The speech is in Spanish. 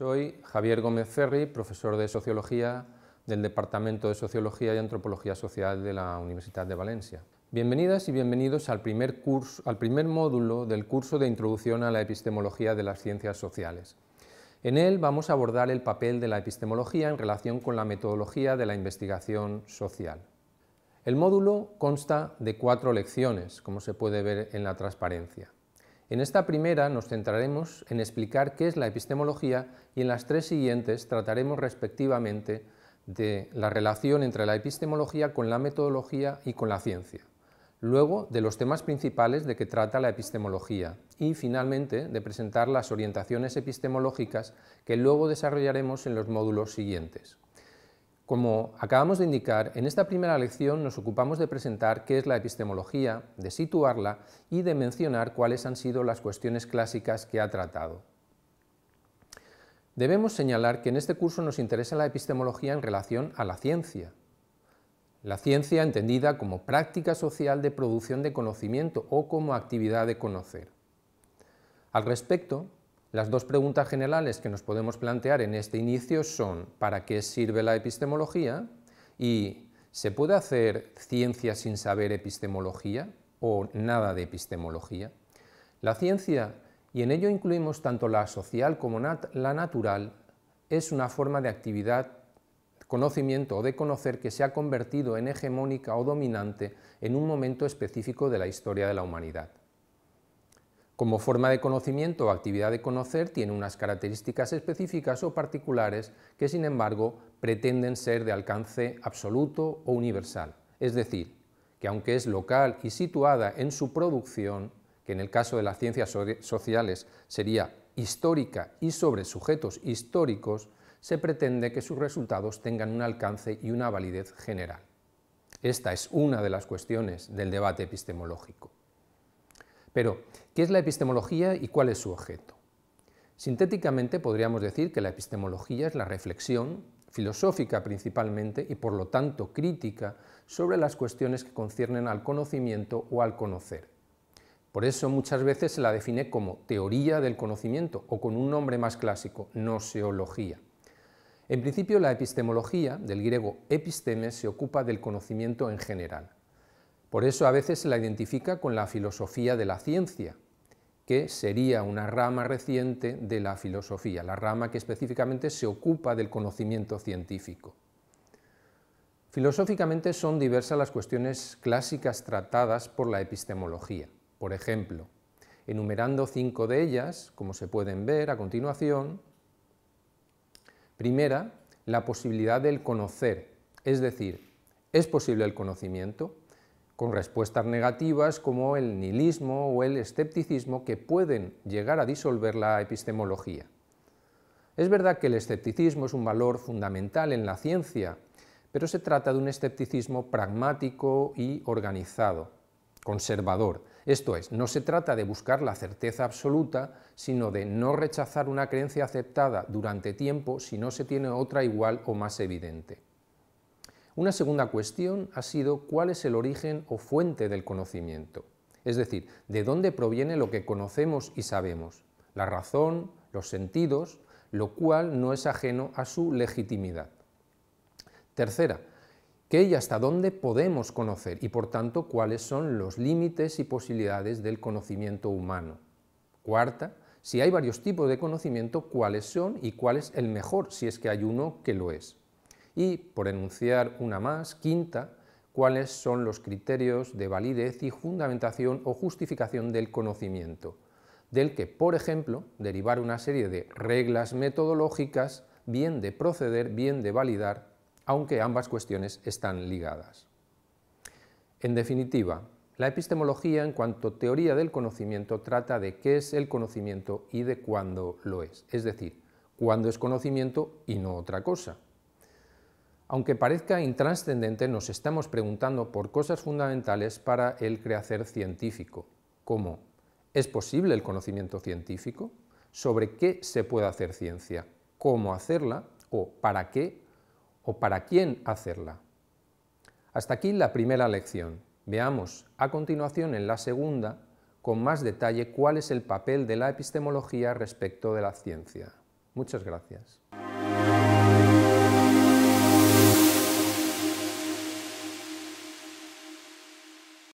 Soy Javier Gómez Ferri, profesor de Sociología del Departamento de Sociología y Antropología Social de la Universidad de Valencia. Bienvenidas y bienvenidos al primer, al primer módulo del curso de Introducción a la Epistemología de las Ciencias Sociales. En él vamos a abordar el papel de la epistemología en relación con la metodología de la investigación social. El módulo consta de cuatro lecciones, como se puede ver en la transparencia. En esta primera nos centraremos en explicar qué es la epistemología y en las tres siguientes trataremos respectivamente de la relación entre la epistemología con la metodología y con la ciencia. Luego, de los temas principales de que trata la epistemología y, finalmente, de presentar las orientaciones epistemológicas que luego desarrollaremos en los módulos siguientes. Como acabamos de indicar, en esta primera lección nos ocupamos de presentar qué es la epistemología, de situarla y de mencionar cuáles han sido las cuestiones clásicas que ha tratado. Debemos señalar que en este curso nos interesa la epistemología en relación a la ciencia. La ciencia entendida como práctica social de producción de conocimiento o como actividad de conocer. Al respecto, las dos preguntas generales que nos podemos plantear en este inicio son ¿para qué sirve la epistemología? y ¿se puede hacer ciencia sin saber epistemología o nada de epistemología? La ciencia, y en ello incluimos tanto la social como la natural, es una forma de actividad, conocimiento o de conocer que se ha convertido en hegemónica o dominante en un momento específico de la historia de la humanidad. Como forma de conocimiento o actividad de conocer tiene unas características específicas o particulares que sin embargo pretenden ser de alcance absoluto o universal, es decir, que aunque es local y situada en su producción, que en el caso de las ciencias sociales sería histórica y sobre sujetos históricos, se pretende que sus resultados tengan un alcance y una validez general. Esta es una de las cuestiones del debate epistemológico. Pero, ¿qué es la epistemología y cuál es su objeto? Sintéticamente podríamos decir que la epistemología es la reflexión, filosófica principalmente, y por lo tanto crítica, sobre las cuestiones que conciernen al conocimiento o al conocer. Por eso muchas veces se la define como teoría del conocimiento o con un nombre más clásico, noseología. En principio, la epistemología, del griego episteme, se ocupa del conocimiento en general. Por eso a veces se la identifica con la filosofía de la ciencia, que sería una rama reciente de la filosofía, la rama que específicamente se ocupa del conocimiento científico. Filosóficamente son diversas las cuestiones clásicas tratadas por la epistemología. Por ejemplo, enumerando cinco de ellas, como se pueden ver a continuación, primera, la posibilidad del conocer, es decir, ¿es posible el conocimiento? con respuestas negativas como el nihilismo o el escepticismo que pueden llegar a disolver la epistemología. Es verdad que el escepticismo es un valor fundamental en la ciencia, pero se trata de un escepticismo pragmático y organizado, conservador. Esto es, no se trata de buscar la certeza absoluta, sino de no rechazar una creencia aceptada durante tiempo si no se tiene otra igual o más evidente. Una segunda cuestión ha sido cuál es el origen o fuente del conocimiento, es decir, de dónde proviene lo que conocemos y sabemos, la razón, los sentidos, lo cual no es ajeno a su legitimidad. Tercera, qué y hasta dónde podemos conocer y por tanto cuáles son los límites y posibilidades del conocimiento humano. Cuarta, si hay varios tipos de conocimiento, cuáles son y cuál es el mejor, si es que hay uno que lo es. Y, por enunciar una más, quinta, cuáles son los criterios de validez y fundamentación o justificación del conocimiento, del que, por ejemplo, derivar una serie de reglas metodológicas, bien de proceder, bien de validar, aunque ambas cuestiones están ligadas. En definitiva, la epistemología en cuanto teoría del conocimiento trata de qué es el conocimiento y de cuándo lo es, es decir, cuándo es conocimiento y no otra cosa aunque parezca intranscendente, nos estamos preguntando por cosas fundamentales para el creacer científico, como ¿es posible el conocimiento científico? ¿Sobre qué se puede hacer ciencia? ¿Cómo hacerla? ¿O para qué? ¿O para quién hacerla? Hasta aquí la primera lección. Veamos a continuación en la segunda con más detalle cuál es el papel de la epistemología respecto de la ciencia. Muchas gracias.